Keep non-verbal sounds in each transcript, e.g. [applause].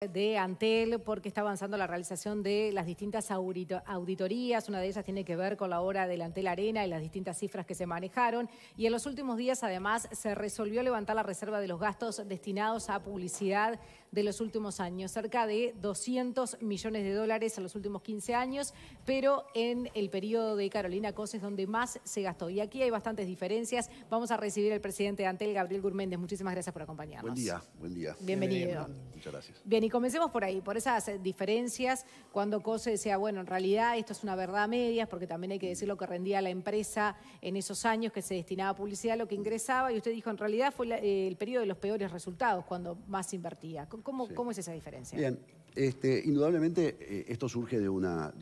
de Antel porque está avanzando la realización de las distintas auditorías. Una de ellas tiene que ver con la obra del Antel Arena y las distintas cifras que se manejaron. Y en los últimos días, además, se resolvió levantar la reserva de los gastos destinados a publicidad de los últimos años, cerca de 200 millones de dólares en los últimos 15 años, pero en el periodo de Carolina es donde más se gastó. Y aquí hay bastantes diferencias. Vamos a recibir al presidente de Antel, Gabriel Gurméndez. Muchísimas gracias por acompañarnos. Buen día, buen día. Bienvenido. Muchas gracias. Bien, y comencemos por ahí, por esas eh, diferencias, cuando Cose decía, bueno, en realidad esto es una verdad media, medias, porque también hay que decir lo que rendía la empresa en esos años que se destinaba a publicidad, lo que ingresaba, y usted dijo, en realidad fue eh, el periodo de los peores resultados, cuando más invertía. ¿Cómo, es esa diferencia? Bien, este, indudablemente eh, esto surge de una,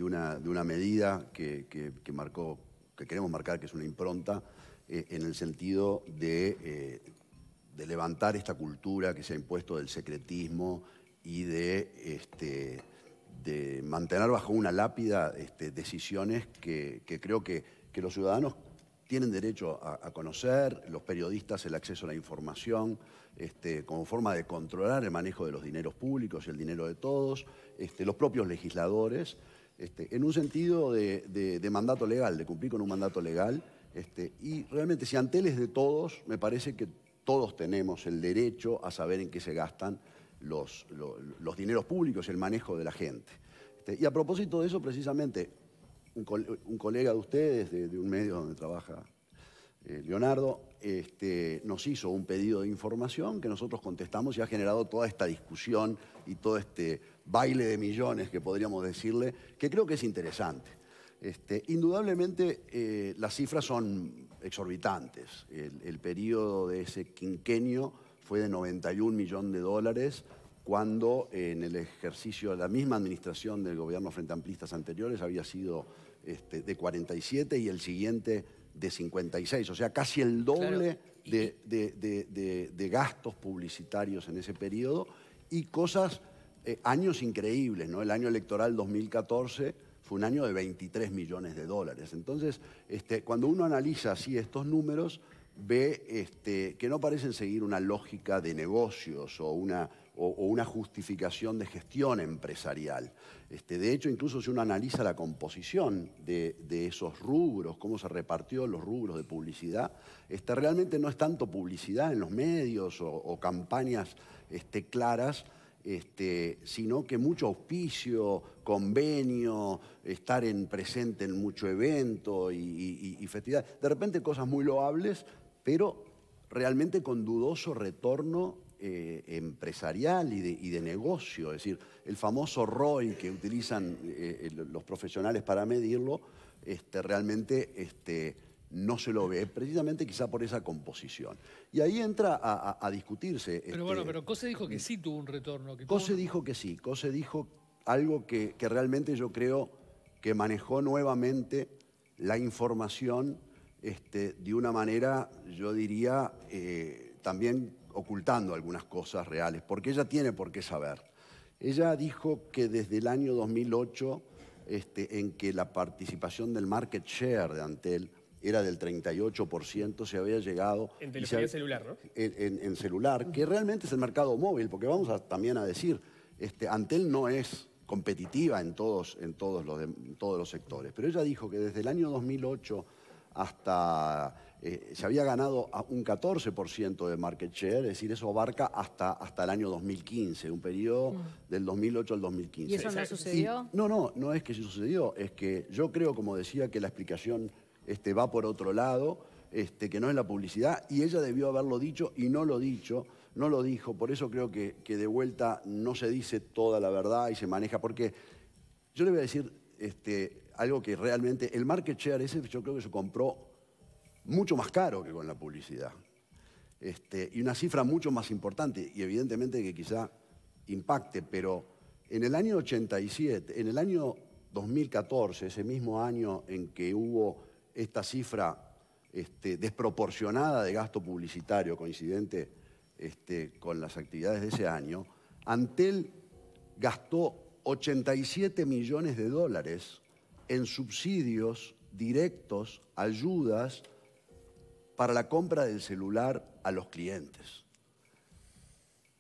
medida que, marcó, que queremos marcar, que es una impronta, eh, en el sentido eh, de, levantar esta cultura que se ha impuesto del secretismo y de, este, mantener bajo una lápida este, decisiones que, creo que los ciudadanos tienen derecho a, conocer, los periodistas el acceso a la información, este, como forma de controlar el manejo de los dineros públicos y el dinero de todos, este, los propios legisladores, este, en un sentido de, mandato legal, de cumplir con un mandato legal. y realmente, si Antel de todos, me parece que todos tenemos el derecho a saber en qué se gastan los, los, dineros públicos, y el manejo de la gente. y a propósito de eso, precisamente, un, colega de ustedes, de, un medio donde trabaja eh, Leonardo, este, nos hizo un pedido de información que nosotros contestamos y ha generado toda esta discusión y todo este baile de millones que podríamos decirle, que creo que es interesante. Este, indudablemente eh, las cifras son exorbitantes. El, el periodo de ese quinquenio fue de 91 millones de dólares, cuando en el ejercicio de la misma administración del gobierno frente a amplistas anteriores había sido este, de 47 y el siguiente de 56, o sea, casi el doble de, gastos publicitarios en ese periodo y cosas, eh, años increíbles, ¿no? El año electoral 2014 fue un año de 23 millones de dólares. Entonces, este, cuando uno analiza así estos números, ve este, que no parecen seguir una lógica de negocios o una o, una justificación de gestión empresarial. Este, de hecho, incluso si uno analiza la composición de, esos rubros, cómo se repartió los rubros de publicidad, este, realmente no es tanto publicidad en los medios o, campañas este, claras, este, sino que mucho auspicio, convenio, estar en, presente en mucho evento y, y festividad. De repente cosas muy loables, pero realmente con dudoso retorno eh, empresarial y de, negocio. Es decir, el famoso ROI que utilizan eh, los profesionales para medirlo, este, realmente este, no se lo ve, precisamente quizá por esa composición. Y ahí entra a, discutirse. Pero este, bueno, pero Cose dijo que sí tuvo un retorno. Que Cose dijo que sí, Cose dijo algo que, realmente yo creo que manejó nuevamente la información de una manera, yo diría, eh, también ocultando algunas cosas reales, porque ella tiene por qué saber. Ella dijo que desde el año 2008, este, en que la participación del market share de Antel era del 38%, se había llegado... En telefonía celular, ¿no? En, celular, que realmente es el mercado móvil, porque vamos también a decir, este, Antel no es competitiva en todos, en, todos los, en todos los sectores, pero ella dijo que desde el año 2008 hasta eh, se había ganado un 14% de market share, es decir, eso abarca hasta, hasta el año 2015, un periodo mm. del 2008 al 2015. ¿Y eso no sucedió? no, no, no es que se sucedió, es que yo creo, como decía, que la explicación este, va por otro lado, este, que no es la publicidad, y ella debió haberlo dicho y no lo dicho, no lo dijo, por eso creo que, que de vuelta no se dice toda la verdad y se maneja, porque yo le voy a decir este, algo que realmente, el market share ese yo creo que se compró mucho más caro que con la publicidad. Este, y una cifra mucho más importante, y evidentemente que quizá impacte, pero en el año 87, en el año 2014, ese mismo año en que hubo esta cifra este, desproporcionada de gasto publicitario coincidente este, con las actividades de ese año, Antel gastó 87 millones de dólares en subsidios directos, ayudas, para la compra del celular a los clientes.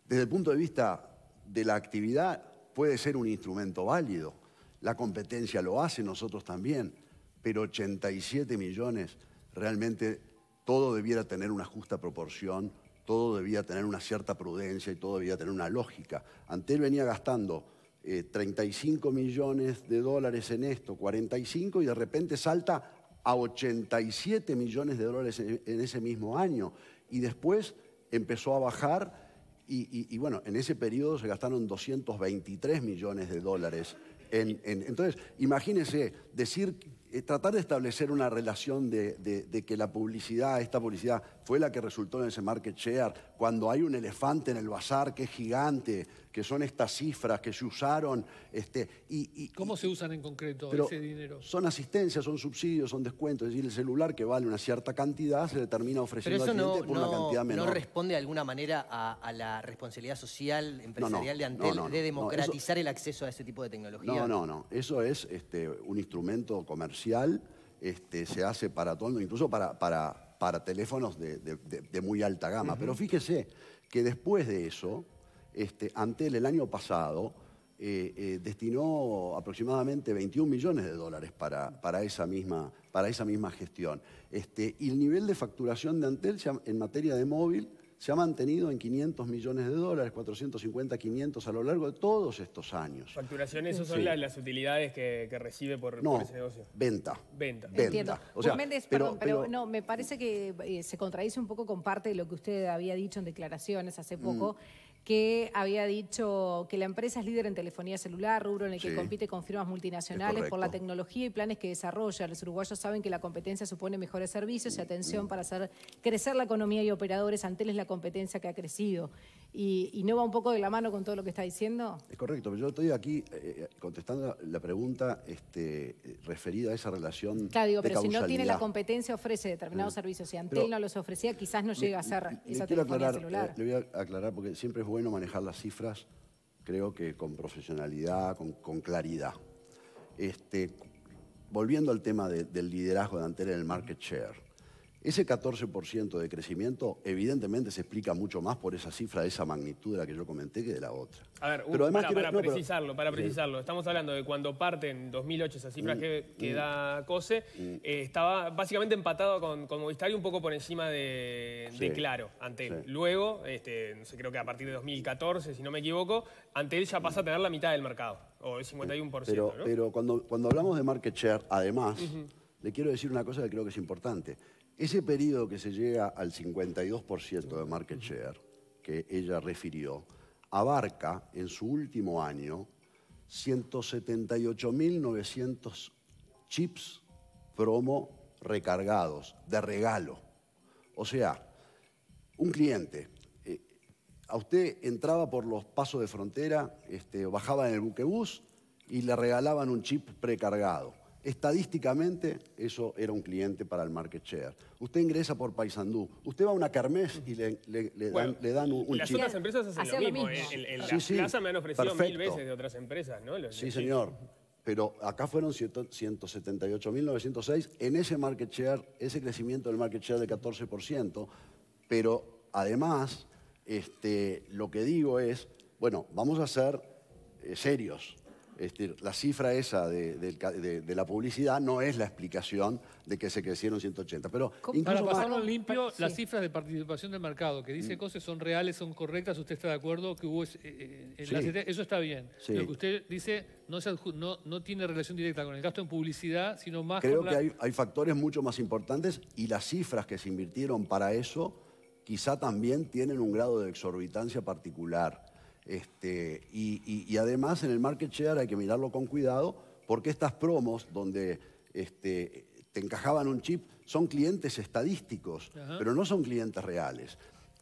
Desde el punto de vista de la actividad, puede ser un instrumento válido. La competencia lo hace, nosotros también, pero 87 millones, realmente todo debiera tener una justa proporción, todo debía tener una cierta prudencia y todo debía tener una lógica. Antel venía gastando 35 eh, millones de dólares en esto, 45, y de repente salta a 87 millones de dólares en ese mismo año y después empezó a bajar y, bueno, en ese periodo se gastaron 223 millones de dólares. En, entonces, imagínense, decir, eh, tratar de establecer una relación de que la publicidad, esta publicidad fue la que resultó en ese market share. Cuando hay un elefante en el bazar que es gigante, que son estas cifras que se usaron. Este, y, ¿Cómo se usan en concreto ese dinero? Son asistencias, son subsidios, son descuentos. Es decir, el celular que vale una cierta cantidad se le termina ofreciendo al cliente por una cantidad menor. ¿No responde de alguna manera a, la responsabilidad social, empresarial de Antel de democratizar el acceso a ese tipo de tecnología? No, no, no. Eso es este, un instrumento comercial. Este, se hace para todo, el mundo, incluso para para teléfonos de, muy alta gama. Pero fíjese que después de eso, este, Antel el año pasado eh, eh, destinó aproximadamente 21 millones de dólares para, para, esa, misma, para esa misma gestión. Este, y el nivel de facturación de Antel en materia de móvil se ha mantenido en 500 millones de dólares, 450, 500 a lo largo de todos estos años. Facturación, eso son las, utilidades que, recibe por, ese negocio. Venta. Venta. venta. Entiendo. O pues, pero, no, me parece que eh, se contradice un poco con parte de lo que usted había dicho en declaraciones hace mm. poco que había dicho que la empresa es líder en telefonía celular, rubro en el que compite con firmas multinacionales por la tecnología y planes que desarrolla. Los uruguayos saben que la competencia supone mejores servicios y mm, atención mm. para hacer crecer la economía y operadores. Antel es la competencia que ha crecido y, no va un poco de la mano con todo lo que está diciendo. Es correcto, pero yo estoy aquí eh, eh, contestando la pregunta este, referida a esa relación. Claro, digo, pero si no tiene la competencia, ofrece determinados eh, servicios. Si Antel no los ofrecía, quizás no llega a ser esa le celular. le voy a aclarar porque siempre es bueno manejar las cifras, creo que con profesionalidad, con, claridad. Este, volviendo al tema del liderazgo de Antel en el market share ese 14% de crecimiento evidentemente se explica mucho más por esa cifra de esa magnitud de la que yo comenté que de la otra. A ver, uh, pero además para, precisarlo, para precisarlo. Estamos hablando de cuando parte en 2008 esa cifra mm, que, mm, da COSE, mm. eh, estaba básicamente empatado con, Movistar y un poco por encima de, Claro, Antel. Luego, este, no sé, creo que a partir de 2014, si no me equivoco, Antel ya pasa a tener la mitad del mercado, o el 51%. Pero, cuando, hablamos de market share, además, le quiero decir una cosa que creo que es importante. Ese periodo que se llega al 52% de market share que ella refirió, abarca en su último año 178.900 chips promo recargados de regalo. O sea, un cliente, eh, a usted entraba por los pasos de frontera, este, bajaba en el buquebús y le regalaban un chip precargado Estadísticamente, eso era un cliente para el market share. Usted ingresa por Paysandú, usted va a una carmes y le, dan, un, un Las otras empresas hacen, El, la plaza me han ofrecido mil veces de otras empresas, ¿no? sí, señor. Pero acá fueron 178.906. En ese market share, ese crecimiento del market share de 14%. Pero además, este, lo que digo es, bueno, vamos a ser eh, serios este, la cifra esa de, la publicidad no es la explicación de que se crecieron 180. Pero incluso Para pasarlo limpio las cifras de participación del mercado, que dice mm. cosas son reales, son correctas, usted está de acuerdo, que hubo... Eh, eh, eso está bien. Lo que usted dice no, tiene relación directa con el gasto en publicidad, sino más... Creo que hay factores mucho más importantes y las cifras que se invirtieron para eso quizá también tienen un grado de exorbitancia particular este, y, además en el market share hay que mirarlo con cuidado porque estas promos donde este, te encajaban un chip son clientes estadísticos, pero no son clientes reales.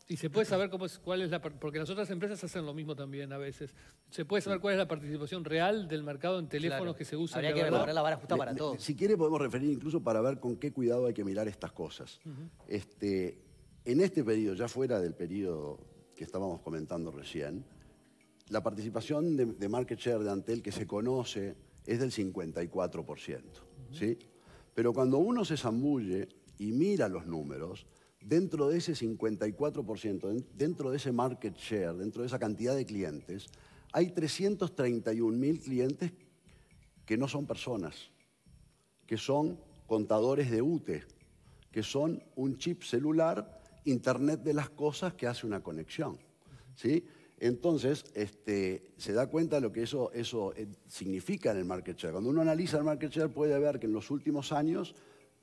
Y se puede saber cuál es la... Porque las otras empresas hacen lo mismo también a veces. ¿Se puede saber cuál es la participación real del mercado en teléfonos que se usan Habría que la vara justa para todo. Si quiere podemos referir incluso para ver con qué cuidado hay que mirar estas cosas. Este, en este periodo, ya fuera del periodo que estábamos comentando recién, la participación de, market share de Antel que se conoce es del 54%. ¿sí? Pero cuando uno se zambulle y mira los números, dentro de ese 54%, dentro de ese market share, dentro de esa cantidad de clientes, hay 331.000 clientes que no son personas, que son contadores de UTE, que son un chip celular, Internet de las cosas que hace una conexión. ¿sí? Entonces, este, se da cuenta de lo que eso, eso eh, significa en el market share. Cuando uno analiza el market share puede ver que en los últimos años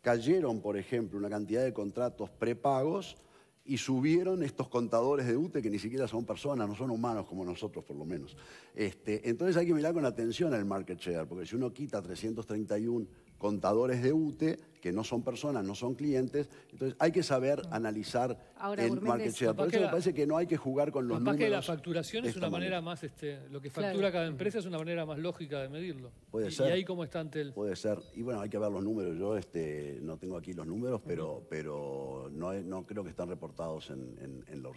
cayeron, por ejemplo, una cantidad de contratos prepagos y subieron estos contadores de UTE que ni siquiera son personas, no son humanos como nosotros por lo menos. Este, entonces hay que mirar con atención el market share, porque si uno quita 331 contadores de UTE, que no son personas, no son clientes. Entonces hay que saber mm. analizar en el market share. Por eso me parece que no hay que jugar con los números. la facturación es una manera, más, este, lo que factura cada mm. empresa es una manera más lógica de medirlo. Puede ser. ahí cómo está ante el... Puede ser. Y bueno, hay que ver los números. Yo este, no tengo aquí los números, pero, pero no, no creo que están reportados en, en, la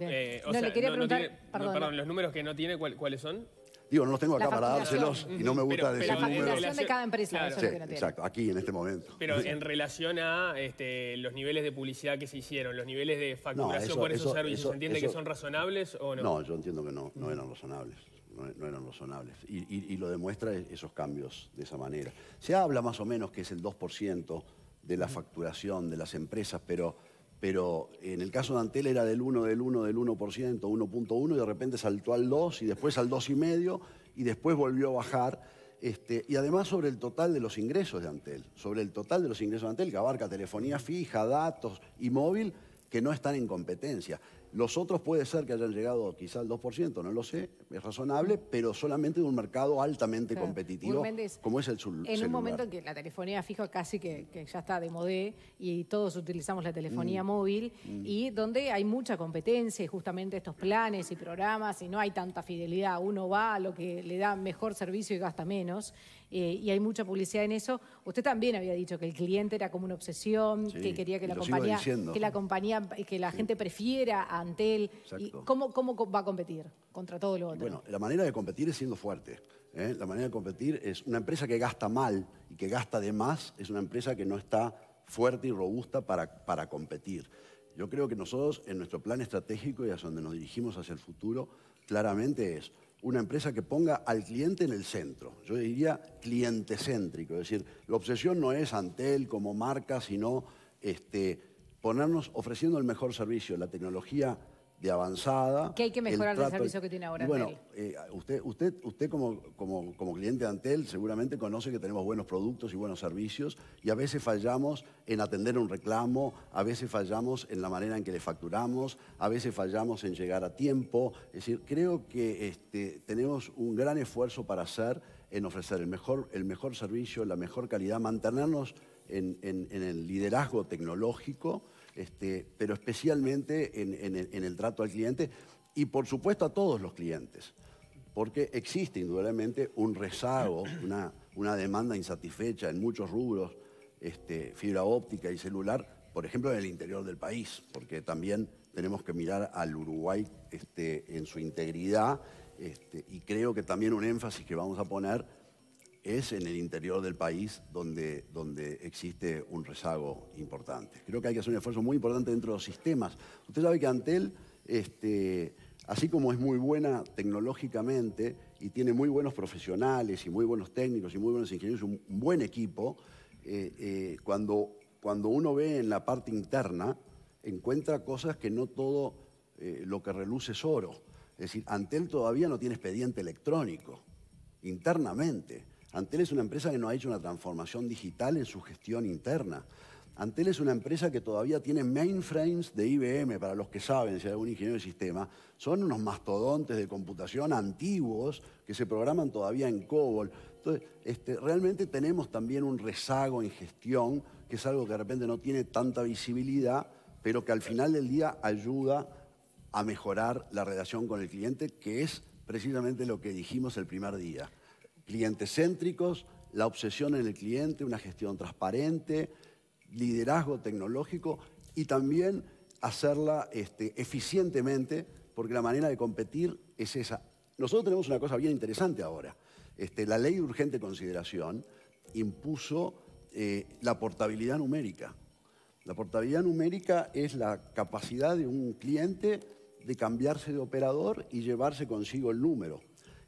eh, no, le quería preguntar... perdón, los números que no tiene, ¿cuáles son? Digo, no los tengo acá para dárselos y no me gusta decir la de cada empresa. no exacto, aquí en este momento. Pero en relación a este, los niveles de publicidad que se hicieron, los niveles de facturación por esos servicios, ¿entiende que son razonables o no? No, yo entiendo que no, no eran razonables. No, eran razonables. Y, lo demuestra esos cambios de esa manera. Se habla más o menos que es el 2% de la facturación de las empresas, pero pero en el caso de Antel era del 1, del 1, del 1%, 1.1, y de repente saltó al 2, y después al 2,5, y después volvió a bajar. Este, y además sobre el total de los ingresos de Antel, sobre el total de los ingresos de Antel, que abarca telefonía fija, datos y móvil, que no están en competencia. Los otros puede ser que hayan llegado quizá al 2%, no lo sé, es razonable, pero solamente en un mercado altamente competitivo como es el sur En un momento en que la telefonía fija casi que, ya está de modé y todos utilizamos la telefonía mm. móvil mm. y donde hay mucha competencia y justamente estos planes y programas y no hay tanta fidelidad, uno va a lo que le da mejor servicio y gasta menos. Eh, y hay mucha publicidad en eso. Usted también había dicho que el cliente era como una obsesión, que quería que la compañía, que la compañía, que la gente prefiera a Antel. cómo, va a competir contra todo lo otro? Bueno, la manera de competir es siendo fuerte. ¿eh? La manera de competir es una empresa que gasta mal y que gasta de más, es una empresa que no está fuerte y robusta para, para competir. Yo creo que nosotros en nuestro plan estratégico y hacia donde nos dirigimos hacia el futuro, claramente es una empresa que ponga al cliente en el centro. Yo diría clientecéntrico, es decir, la obsesión no es ante él como marca, sino este, ponernos ofreciendo el mejor servicio, la tecnología de avanzada. Que hay que mejorar el, servicio que tiene ahora. Bueno, eh, usted, usted, usted como, como, como, cliente de Antel seguramente conoce que tenemos buenos productos y buenos servicios y a veces fallamos en atender un reclamo, a veces fallamos en la manera en que le facturamos, a veces fallamos en llegar a tiempo. Es decir, creo que este, tenemos un gran esfuerzo para hacer en ofrecer el mejor, el mejor servicio, la mejor calidad, mantenernos en, en, en el liderazgo tecnológico. Este, pero especialmente en, el, trato al cliente y por supuesto a todos los clientes, porque existe indudablemente un rezago, una, demanda insatisfecha en muchos rubros, este, fibra óptica y celular, por ejemplo en el interior del país, porque también tenemos que mirar al Uruguay este, en su integridad y creo que también un énfasis que vamos a poner es en el interior del país donde, donde existe un rezago importante. Creo que hay que hacer un esfuerzo muy importante dentro de los sistemas. Usted sabe que Antel, este, así como es muy buena tecnológicamente y tiene muy buenos profesionales y muy buenos técnicos y muy buenos ingenieros, un buen equipo, eh, eh, cuando, cuando uno ve en la parte interna, encuentra cosas que no todo eh, lo que reluce es oro. Es decir, Antel todavía no tiene expediente electrónico internamente. Antel es una empresa que no ha hecho una transformación digital en su gestión interna. Antel es una empresa que todavía tiene mainframes de IBM, para los que saben, si hay algún ingeniero de sistema, son unos mastodontes de computación antiguos que se programan todavía en COBOL. Entonces, este, realmente tenemos también un rezago en gestión, que es algo que de repente no tiene tanta visibilidad, pero que al final del día ayuda a mejorar la relación con el cliente, que es precisamente lo que dijimos el primer día clientes céntricos, la obsesión en el cliente, una gestión transparente, liderazgo tecnológico y también hacerla este, eficientemente, porque la manera de competir es esa. Nosotros tenemos una cosa bien interesante ahora. Este, la ley de urgente consideración impuso eh, la portabilidad numérica. La portabilidad numérica es la capacidad de un cliente de cambiarse de operador y llevarse consigo el número.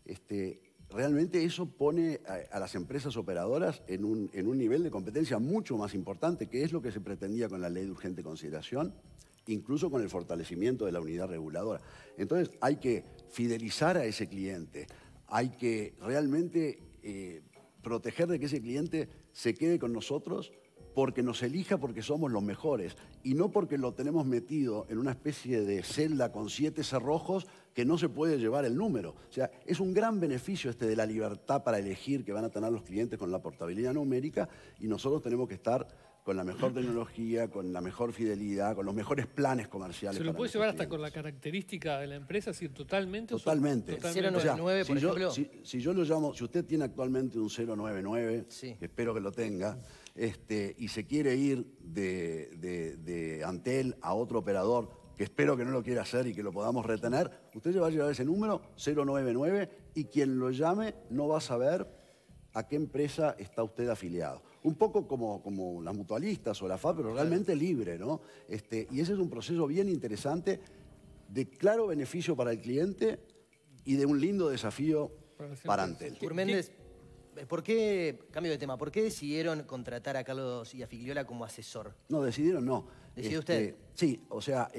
Este, realmente eso pone a, las empresas operadoras en un, nivel de competencia mucho más importante, que es lo que se pretendía con la ley de urgente consideración, incluso con el fortalecimiento de la unidad reguladora. Entonces hay que fidelizar a ese cliente, hay que realmente eh, proteger de que ese cliente se quede con nosotros porque nos elija porque somos los mejores y no porque lo tenemos metido en una especie de celda con siete cerrojos que no se puede llevar el número. O sea, es un gran beneficio este de la libertad para elegir que van a tener los clientes con la portabilidad numérica y nosotros tenemos que estar con la mejor tecnología, con la mejor fidelidad, con los mejores planes comerciales. Se lo puede llevar hasta con la característica de la empresa, si totalmente. Totalmente. si Yo, lo llamo, si usted tiene actualmente un 099, espero que lo tenga, este, y se quiere ir de, de, de Antel a otro operador, espero que no lo quiera hacer y que lo podamos retener, usted se va a llevar ese número 099 y quien lo llame no va a saber a qué empresa está usted afiliado. Un poco como, como las mutualistas o la FA, pero realmente libre, ¿no? Este, y ese es un proceso bien interesante de claro beneficio para el cliente y de un lindo desafío para Antel. Eh, ¿Por qué, cambio de tema, por qué decidieron contratar a Carlos y a Figliola como asesor? No, decidieron no. Decide este, usted. Sí, o sea,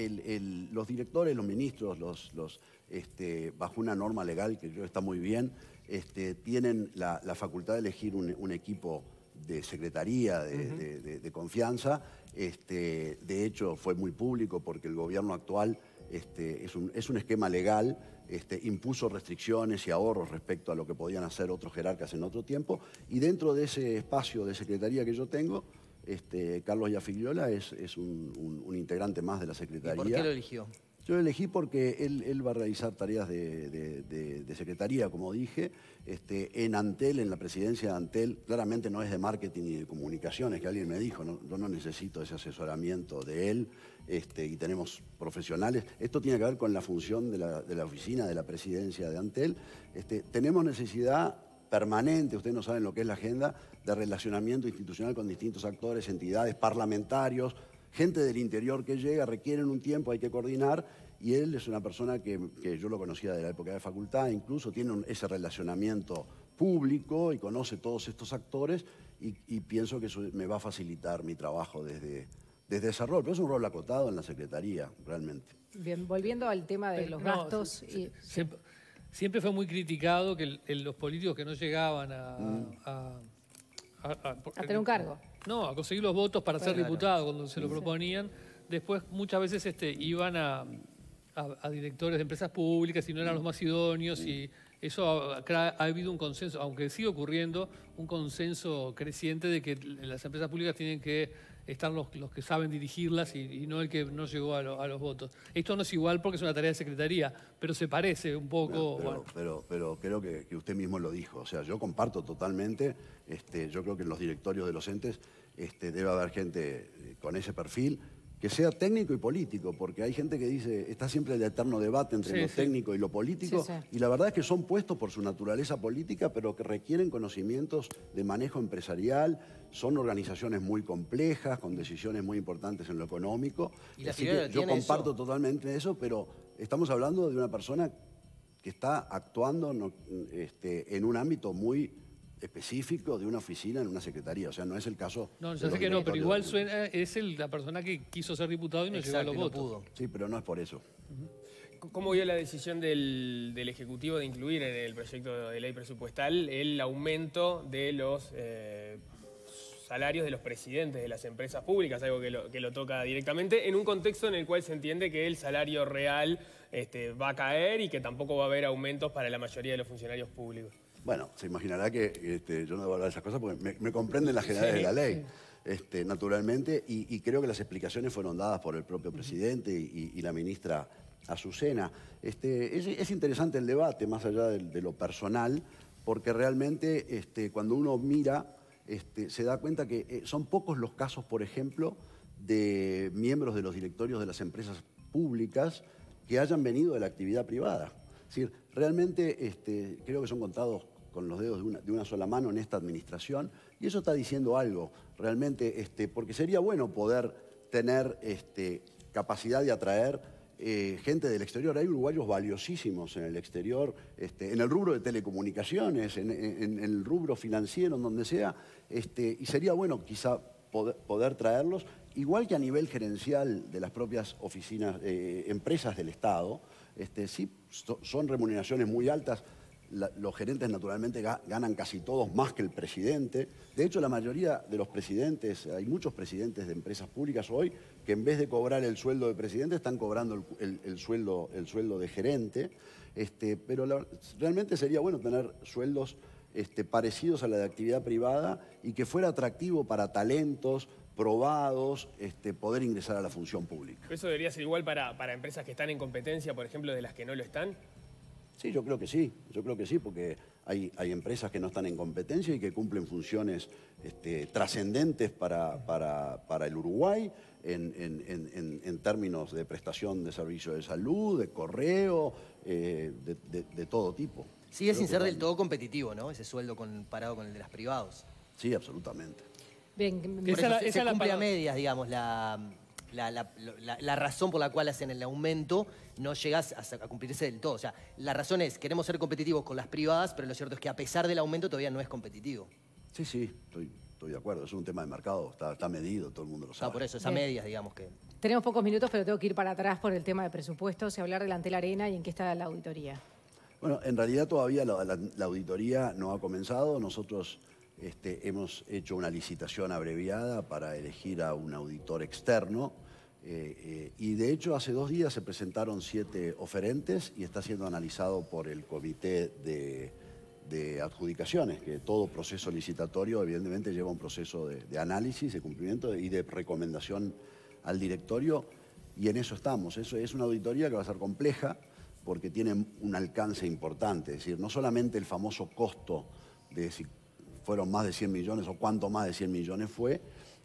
los directores, los ministros, este, bajo una norma legal que yo está muy bien, este, tienen la, facultad de elegir un, equipo de secretaría de, confianza. de hecho, fue muy público porque el gobierno actual es, un, esquema legal, impuso restricciones y ahorros respecto a lo que podían hacer otros jerarcas en otro tiempo. Y dentro de ese espacio de secretaría que yo tengo, este, Carlos Yafigliola es, un, integrante más de la Secretaría. por qué lo eligió? Yo lo elegí porque él, va a realizar tareas de, secretaría, como dije, este, en Antel, en la presidencia de Antel. Claramente no es de marketing ni de comunicaciones, que alguien me dijo, yo no necesito ese asesoramiento de él, este, y tenemos profesionales. Esto tiene que ver con la función de la oficina de la presidencia de Antel. tenemos necesidad permanente, ustedes no saben lo que es la agenda, de relacionamiento institucional con distintos actores, entidades, parlamentarios, gente del interior que llega, requieren un tiempo, hay que coordinar, y él es una persona que, yo lo conocía de la época de facultad, incluso tiene ese relacionamiento público y conoce todos estos actores, y, pienso que eso me va a facilitar mi trabajo desde, desde ese rol, pero es un rol acotado en la Secretaría, realmente. Bien, volviendo al tema de eh, los gastos... Siempre, fue muy criticado que los políticos que no llegaban a mm. A, tener un cargo. No, a conseguir los votos para ser diputado cuando se lo proponían. Después muchas veces este, iban a, directores de empresas públicas y no eran los más idóneos y eso ha habido un consenso, aunque sigue ocurriendo, un consenso creciente de que las empresas públicas tienen que están los, los que saben dirigirlas y, no el que no llegó a, los votos. Esto no es igual porque es una tarea de secretaría, pero se parece un poco. Pero, bueno. pero, creo que, usted mismo lo dijo. O sea, yo comparto totalmente. Este, yo creo que en los directorios de los entes este, debe haber gente eh, con ese perfil que sea técnico y político, porque hay gente que dice, está siempre el eterno debate entre lo técnico y lo político, y la verdad es que son puestos por su naturaleza política, pero que requieren conocimientos de manejo empresarial, son organizaciones muy complejas, con decisiones muy importantes en lo económico. ¿Y Así yo comparto totalmente eso, pero estamos hablando de una persona que está actuando este, en un ámbito muy específico de una oficina en una secretaría. O sea, no es el caso. No, yo sé que no, pero igual suena, es la persona que quiso ser diputado y no Exacto, a los votos. Sí, pero no es por eso. ¿Cómo vio la decisión del, Ejecutivo de incluir en el proyecto de ley presupuestal el aumento de los eh, salarios de los presidentes de las empresas públicas, algo que lo, que lo toca directamente, en un contexto en el cual se entiende que el salario real este, va a caer y que tampoco va a haber aumentos para la mayoría de los funcionarios públicos? Bueno, se imaginará que este, yo no debo hablar de esas cosas porque me, comprenden las generales de la ley, este, naturalmente, y, creo que las explicaciones fueron dadas por el propio presidente y, la ministra Azucena. Este, es, interesante el debate, más allá de, lo personal, porque realmente cuando uno mira, se da cuenta que eh, son pocos los casos, por ejemplo, de miembros de los directorios de las empresas públicas que hayan venido de la actividad privada. Es decir, realmente creo que son contados con los dedos de una, sola mano en esta administración. Y eso está diciendo algo, realmente, este, porque sería bueno poder tener este, capacidad de atraer eh, gente del exterior. Hay uruguayos valiosísimos en el exterior, este, en el rubro de telecomunicaciones, en, el rubro financiero, en donde sea. Este, y sería bueno quizá poder, traerlos, igual que a nivel gerencial de las propias oficinas, eh, empresas del Estado. Este, sí, son remuneraciones muy altas los gerentes naturalmente ganan casi todos más que el presidente. De hecho, la mayoría de los presidentes, hay muchos presidentes de empresas públicas hoy que en vez de cobrar el sueldo de presidente están cobrando el, sueldo, el sueldo de gerente. Este, pero realmente sería bueno tener sueldos este, parecidos a la de actividad privada y que fuera atractivo para talentos, probados este, poder ingresar a la función pública. ¿Eso debería ser igual para, para, empresas que están en competencia, por ejemplo, de las que no lo están? Sí, yo creo que sí, yo creo que sí, porque hay, hay empresas que no están en competencia y que cumplen funciones este, trascendentes para, para, el Uruguay en, términos de prestación de servicios de salud, de correo, eh, de, todo tipo. Sigue sin ser del todo competitivo, ¿no? Ese sueldo comparado con el de las privados. Sí, absolutamente. Bien, esa, la, se, esa a medias, digamos, la, la, razón por la cual hacen el aumento no llegas a, cumplirse del todo. O sea, la razón es, queremos ser competitivos con las privadas, pero lo cierto es que a pesar del aumento todavía no es competitivo. Sí, sí, estoy, de acuerdo. Es un tema de mercado, está, medido, todo el mundo lo sabe. por eso, es medias, digamos que... Tenemos pocos minutos, pero tengo que ir para atrás por el tema de presupuestos y hablar delante de la arena y en qué está la auditoría. Bueno, en realidad todavía la, auditoría no ha comenzado. Nosotros este, hemos hecho una licitación abreviada para elegir a un auditor externo eh, eh, y de hecho hace dos días se presentaron siete oferentes y está siendo analizado por el comité de, adjudicaciones, que todo proceso licitatorio evidentemente lleva un proceso de, análisis, de cumplimiento y de recomendación al directorio y en eso estamos. Eso es una auditoría que va a ser compleja porque tiene un alcance importante, es decir, no solamente el famoso costo de si fueron más de 100 millones o cuánto más de 100 millones fue,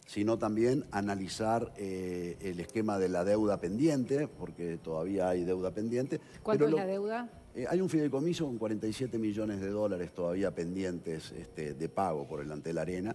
sino también analizar eh, el esquema de la deuda pendiente, porque todavía hay deuda pendiente. ¿Cuál es la deuda? Eh, hay un fideicomiso con 47 millones de dólares todavía pendientes este, de pago por el ante la arena.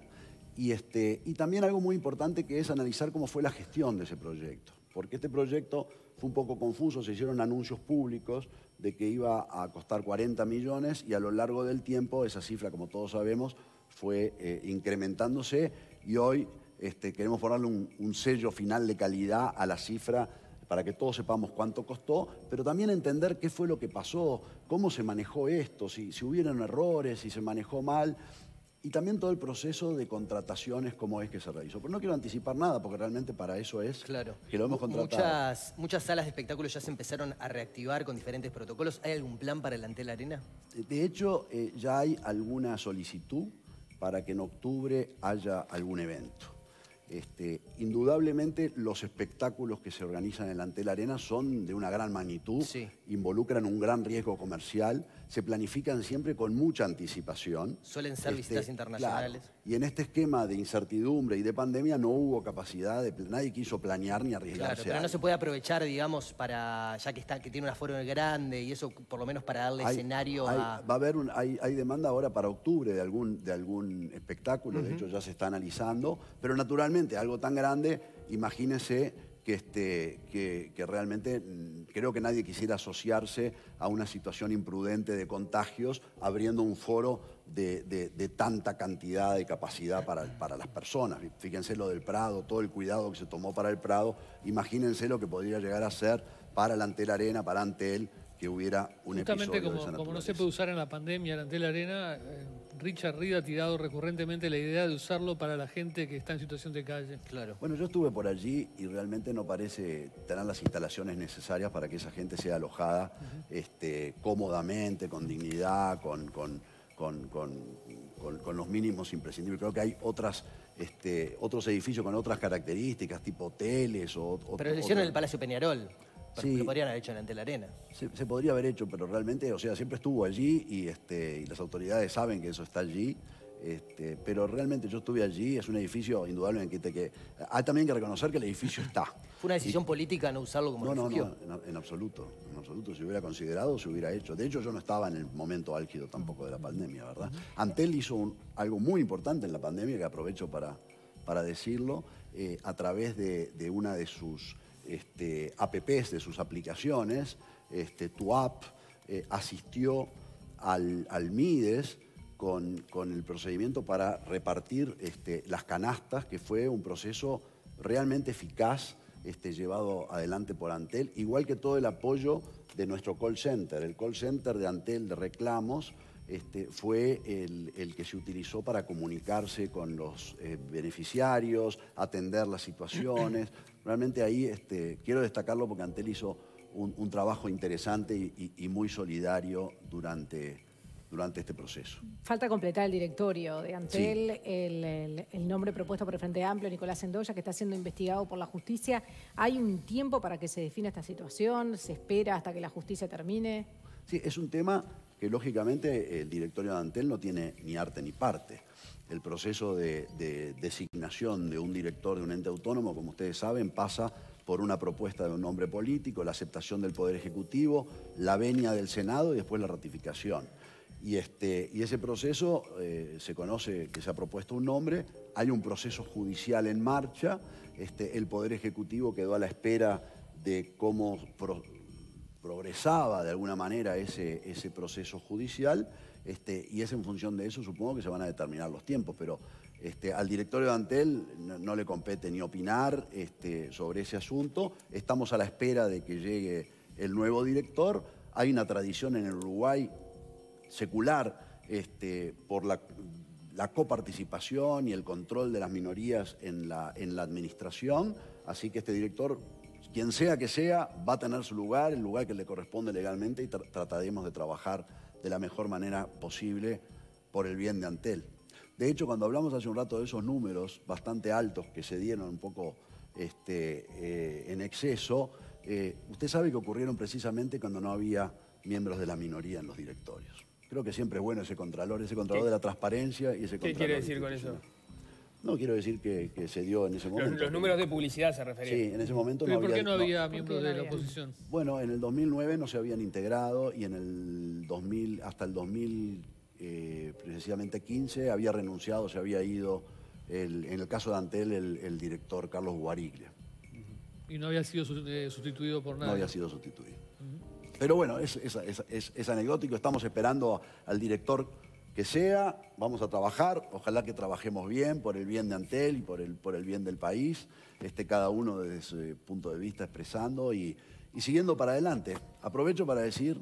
Y, este, y también algo muy importante que es analizar cómo fue la gestión de ese proyecto, porque este proyecto fue un poco confuso, se hicieron anuncios públicos de que iba a costar 40 millones y a lo largo del tiempo esa cifra, como todos sabemos, fue eh, incrementándose y hoy este, queremos ponerle un, sello final de calidad a la cifra para que todos sepamos cuánto costó, pero también entender qué fue lo que pasó, cómo se manejó esto, si, si, hubieron errores, si se manejó mal, y también todo el proceso de contrataciones, cómo es que se realizó. Pero no quiero anticipar nada, porque realmente para eso es claro. que lo hemos contratado. Muchas, salas de espectáculos ya se empezaron a reactivar con diferentes protocolos. ¿Hay algún plan para el Antel Arena? De hecho, eh, ya hay alguna solicitud para que en octubre haya algún evento. Este, indudablemente los espectáculos que se organizan en la Antel Arena son de una gran magnitud, involucran un gran riesgo comercial, se planifican siempre con mucha anticipación. Suelen ser este, visitas internacionales. Y en este esquema de incertidumbre y de pandemia no hubo capacidad, nadie quiso planear ni arriesgarse. Claro, pero no se puede aprovechar, digamos, para ya que está que tiene un aforo grande y eso, por lo menos para darle escenario a... Va a haber hay, demanda ahora para octubre de algún, de algún espectáculo, de hecho ya se está analizando, pero naturalmente algo tan grande, imagínense este, que, realmente mm, creo que nadie quisiera asociarse a una situación imprudente de contagios abriendo un foro de, tanta cantidad de capacidad para, las personas. Fíjense lo del Prado, todo el cuidado que se tomó para el Prado. Imagínense lo que podría llegar a ser para la Antel Arena, para Antel, que hubiera un episodio como, como no se puede usar en la pandemia la Antel Arena, eh, Richard Reed ha tirado recurrentemente la idea de usarlo para la gente que está en situación de calle. Claro. Bueno, yo estuve por allí y realmente no parece tener las instalaciones necesarias para que esa gente sea alojada este, cómodamente, con dignidad, con con, los mínimos imprescindibles. Creo que hay otras, este, otros edificios con otras características, tipo hoteles o... pero lo hicieron en el Palacio Peñarol. Sí, lo podrían haber hecho en de la arena. Se, podría haber hecho, pero realmente, o sea, siempre estuvo allí y, este, las autoridades saben que eso está allí. Este, pero realmente yo estuve allí, es un edificio indudable en que ah, hay también que reconocer que el edificio está una decisión política no usarlo como no, refugio? No, no, en, absoluto. En absoluto. Si hubiera considerado, se hubiera hecho. De hecho, yo no estaba en el momento álgido tampoco de la pandemia, ¿verdad? Antel hizo algo muy importante en la pandemia, que aprovecho para, para decirlo, eh, a través de, una de sus este, apps, de sus aplicaciones, este, tu app eh, asistió al, al MIDES, con, con, el procedimiento para repartir este, las canastas, que fue un proceso realmente eficaz este, llevado adelante por Antel, igual que todo el apoyo de nuestro call center. El call center de Antel de reclamos este, fue el, que se utilizó para comunicarse con los eh, beneficiarios, atender las situaciones. [clears throat] Realmente ahí este, quiero destacarlo porque Antel hizo un, trabajo interesante y muy solidario durante durante este proceso. Falta completar el directorio de Antel, el, nombre propuesto por el Frente Amplio, Nicolás Endoya, que está siendo investigado por la justicia. ¿Hay un tiempo para que se defina esta situación? ¿Se espera hasta que la justicia termine? Sí, es un tema que lógicamente el directorio de Antel no tiene ni arte ni parte. El proceso de, de designación de un director de un ente autónomo, como ustedes saben, pasa por una propuesta de un nombre político, la aceptación del Poder Ejecutivo, la venia del Senado y después la ratificación. Y, este, y ese proceso eh, se conoce que se ha propuesto un nombre, hay un proceso judicial en marcha, este, el Poder Ejecutivo quedó a la espera de cómo progresaba de alguna manera ese, ese proceso judicial, este, y es en función de eso supongo que se van a determinar los tiempos, pero este, al director de Antel no, le compete ni opinar este, sobre ese asunto, estamos a la espera de que llegue el nuevo director, hay una tradición en el Uruguay secular este, por la, coparticipación y el control de las minorías en la, administración. Así que este director, quien sea que sea, va a tener su lugar, el lugar que le corresponde legalmente y trataremos de trabajar de la mejor manera posible por el bien de Antel. De hecho, cuando hablamos hace un rato de esos números bastante altos que se dieron un poco este, eh, en exceso, eh, usted sabe que ocurrieron precisamente cuando no había miembros de la minoría en los directorios. Creo que siempre es bueno ese contralor, ese contralor de la transparencia y ese ¿Qué quiere decir con eso? No, quiero decir que, se dio en ese momento. Los, números de publicidad se referían. Sí, en ese momento no había... ¿Por qué no había miembros de la oposición? Bueno, en el 2009 no se habían integrado y en el 2000, hasta el 2000, eh, precisamente 15, había renunciado, se había ido, en el caso de Antel, el, el director Carlos Guariglia. Y no había sido eh, sustituido por nada No había sido sustituido. Pero bueno, es, anecdótico, estamos esperando al director que sea, vamos a trabajar, ojalá que trabajemos bien por el bien de Antel y por el, por el bien del país, este, cada uno desde su punto de vista expresando y siguiendo para adelante. Aprovecho para decir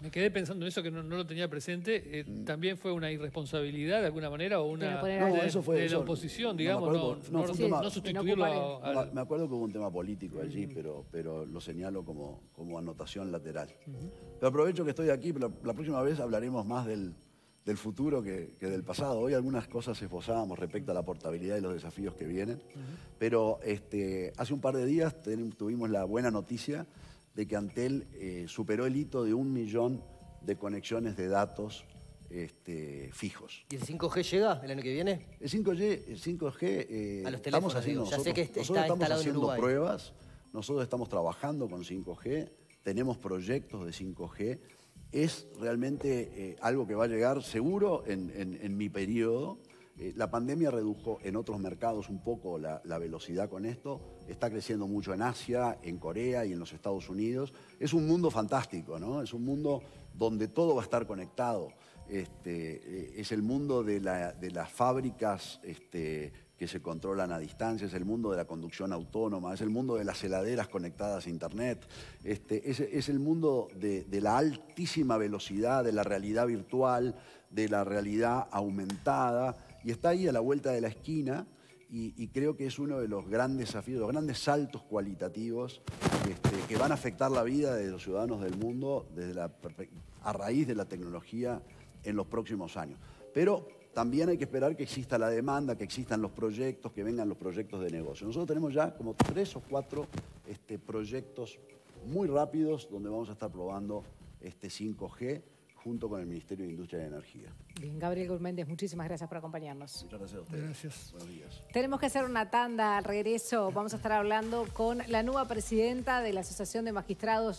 me quedé pensando en eso que no, lo tenía presente. Eh, mm. ¿También fue una irresponsabilidad de alguna manera o una de, eso fue de la oposición, digamos? No, no, sustituirlo Me acuerdo que hubo un tema político allí, pero, pero lo señalo como, como anotación lateral. Pero aprovecho que estoy aquí, pero la próxima vez hablaremos más del, del futuro que, que, del pasado. Hoy algunas cosas esbozábamos respecto a la portabilidad y los desafíos que vienen, pero este, hace un par de días tuvimos la buena noticia de que Antel eh, superó el hito de un millón de conexiones de datos este, fijos. ¿Y el 5G llega el año que viene? El 5G, el 5G eh, estamos haciendo, estamos haciendo pruebas, nosotros estamos trabajando con 5G, tenemos proyectos de 5G, es realmente eh, algo que va a llegar seguro en, en mi periodo eh, la pandemia redujo en otros mercados un poco la, velocidad con esto. Está creciendo mucho en Asia, en Corea y en los Estados Unidos. Es un mundo fantástico, ¿no? Es un mundo donde todo va a estar conectado. Este, eh, es el mundo de, las fábricas este, que se controlan a distancia, es el mundo de la conducción autónoma, es el mundo de las heladeras conectadas a Internet, este, es, el mundo de, la altísima velocidad, de la realidad virtual, de la realidad aumentada y está ahí a la vuelta de la esquina y, creo que es uno de los grandes desafíos, los grandes saltos cualitativos este, que van a afectar la vida de los ciudadanos del mundo a raíz de la tecnología en los próximos años. Pero también hay que esperar que exista la demanda, que existan los proyectos, que vengan los proyectos de negocio. Nosotros tenemos ya como tres o cuatro este, proyectos muy rápidos donde vamos a estar probando este 5G junto con el Ministerio de Industria y Energía. Bien, Gabriel Gourméndez, muchísimas gracias por acompañarnos. Muchas gracias a ustedes. Gracias. Buenos días. Tenemos que hacer una tanda al regreso. Vamos a estar hablando con la nueva presidenta de la Asociación de Magistrados.